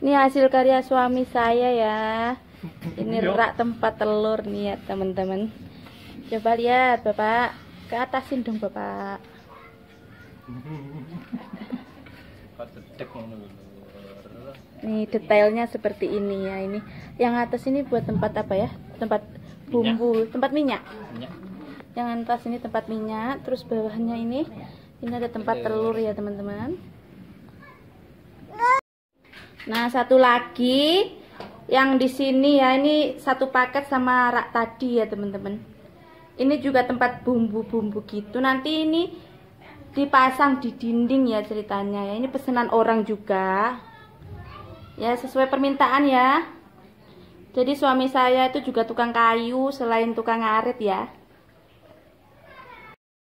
ini hasil karya suami saya ya ini rak tempat telur nih ya teman-teman coba lihat bapak ke atasin dong bapak Ini detailnya seperti ini ya ini yang atas ini buat tempat apa ya tempat bumbu minyak. tempat minyak. minyak yang atas ini tempat minyak terus bawahnya ini ini ada tempat telur ya teman-teman Nah, satu lagi yang di sini ya, ini satu paket sama rak tadi ya, teman-teman. Ini juga tempat bumbu-bumbu gitu. Nanti ini dipasang di dinding ya ceritanya ya. Ini pesanan orang juga. Ya, sesuai permintaan ya. Jadi suami saya itu juga tukang kayu selain tukang ngarit ya.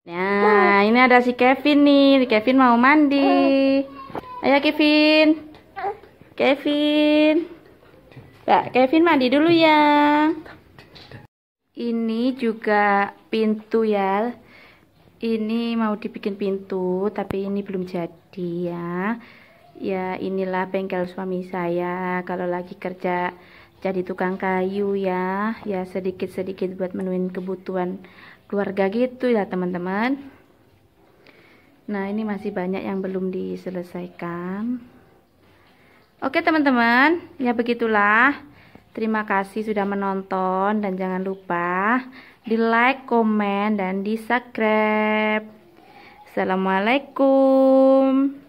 Nah, ini ada si Kevin nih. Kevin mau mandi. Ayo Kevin. Kevin Mbak Kevin mandi dulu ya ini juga pintu ya ini mau dibikin pintu tapi ini belum jadi ya ya inilah bengkel suami saya kalau lagi kerja jadi tukang kayu ya ya sedikit-sedikit buat menuin kebutuhan keluarga gitu ya teman-teman nah ini masih banyak yang belum diselesaikan Oke teman-teman, ya begitulah. Terima kasih sudah menonton dan jangan lupa di like, komen, dan di subscribe. Assalamualaikum.